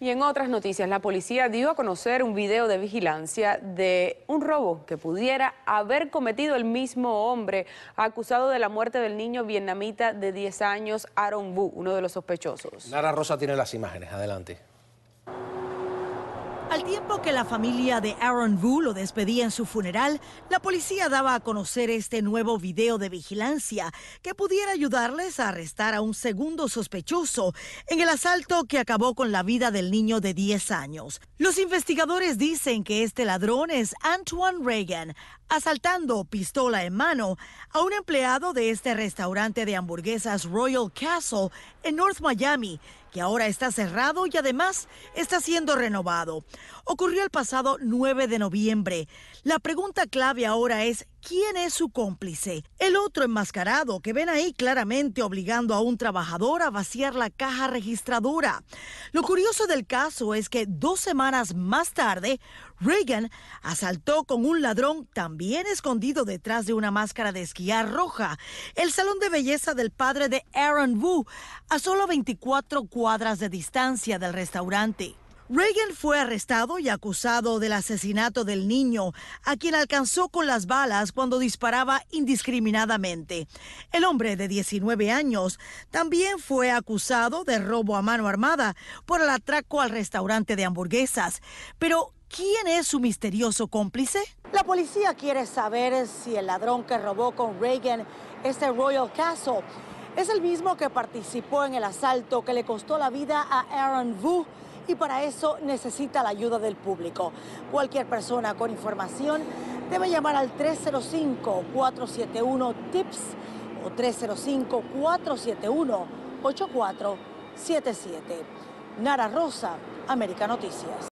Y en otras noticias, la policía dio a conocer un video de vigilancia de un robo que pudiera haber cometido el mismo hombre acusado de la muerte del niño vietnamita de 10 años, Aaron Wu, uno de los sospechosos. Lara Rosa tiene las imágenes, adelante. Al tiempo que la familia de Aaron Wu lo despedía en su funeral, la policía daba a conocer este nuevo video de vigilancia que pudiera ayudarles a arrestar a un segundo sospechoso en el asalto que acabó con la vida del niño de 10 años. Los investigadores dicen que este ladrón es Antoine Reagan, asaltando pistola en mano a un empleado de este restaurante de hamburguesas Royal Castle en North Miami que ahora está cerrado y además está siendo renovado. Ocurrió el pasado 9 de noviembre. La pregunta clave ahora es quién es su cómplice. El otro enmascarado que ven ahí claramente obligando a un trabajador a vaciar la caja registradora. Lo curioso del caso es que dos semanas más tarde, Reagan asaltó con un ladrón también escondido detrás de una máscara de esquiar roja el salón de belleza del padre de Aaron Wu a solo 24 cuadras de distancia del restaurante. Reagan fue arrestado y acusado del asesinato del niño, a quien alcanzó con las balas cuando disparaba indiscriminadamente. El hombre de 19 años también fue acusado de robo a mano armada por el atraco al restaurante de hamburguesas. Pero, ¿quién es su misterioso cómplice? La policía quiere saber si el ladrón que robó con Reagan es el Royal Castle. Es el mismo que participó en el asalto que le costó la vida a Aaron Wu y para eso necesita la ayuda del público. Cualquier persona con información debe llamar al 305-471-TIPS o 305-471-8477. Nara Rosa, América Noticias.